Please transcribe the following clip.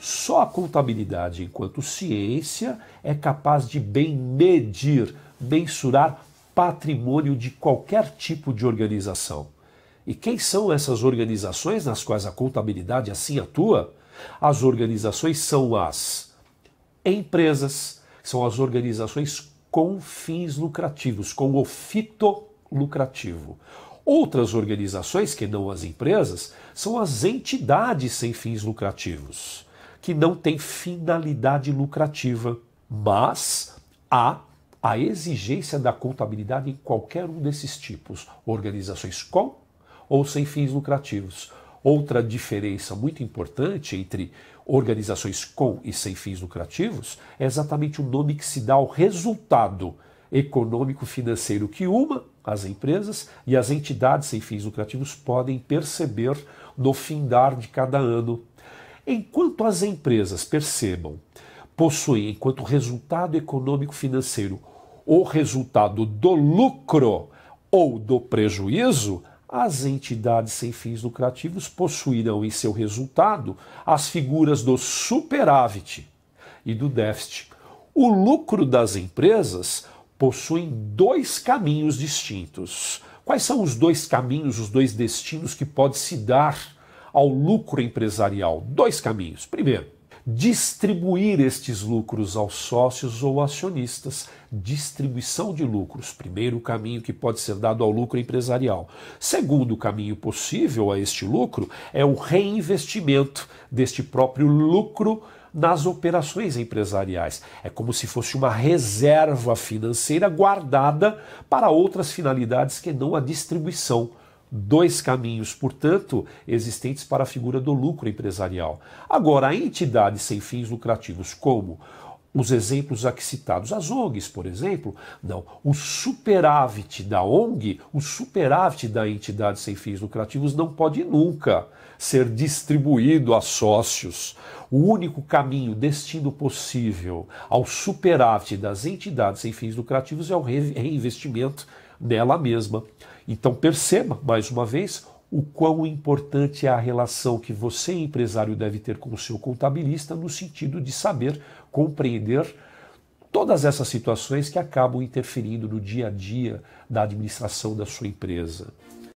Só a contabilidade, enquanto ciência, é capaz de bem medir, mensurar patrimônio de qualquer tipo de organização. E quem são essas organizações nas quais a contabilidade assim atua? As organizações são as empresas, são as organizações com fins lucrativos, com fito lucrativo, Outras organizações, que não as empresas, são as entidades sem fins lucrativos, que não têm finalidade lucrativa, mas há a exigência da contabilidade em qualquer um desses tipos, organizações com ou sem fins lucrativos. Outra diferença muito importante entre organizações com e sem fins lucrativos é exatamente o nome que se dá ao resultado econômico-financeiro que uma, as empresas, e as entidades sem fins lucrativos podem perceber no findar de cada ano. Enquanto as empresas percebam, possuem enquanto resultado econômico-financeiro o resultado do lucro ou do prejuízo, as entidades sem fins lucrativos possuirão em seu resultado as figuras do superávit e do déficit. O lucro das empresas possuem dois caminhos distintos. Quais são os dois caminhos, os dois destinos que pode se dar ao lucro empresarial? Dois caminhos. Primeiro, distribuir estes lucros aos sócios ou acionistas. Distribuição de lucros, primeiro caminho que pode ser dado ao lucro empresarial. Segundo caminho possível a este lucro é o reinvestimento deste próprio lucro nas operações empresariais. É como se fosse uma reserva financeira guardada para outras finalidades que não a distribuição dois caminhos, portanto, existentes para a figura do lucro empresarial. Agora, a entidades sem fins lucrativos, como os exemplos aqui citados, as ONGs, por exemplo, não. O superávit da ONG, o superávit da entidade sem fins lucrativos não pode nunca ser distribuído a sócios. O único caminho, destino possível ao superávit das entidades sem fins lucrativos é o reinvestimento nela mesma. Então perceba, mais uma vez, o quão importante é a relação que você, empresário, deve ter com o seu contabilista no sentido de saber compreender todas essas situações que acabam interferindo no dia a dia da administração da sua empresa.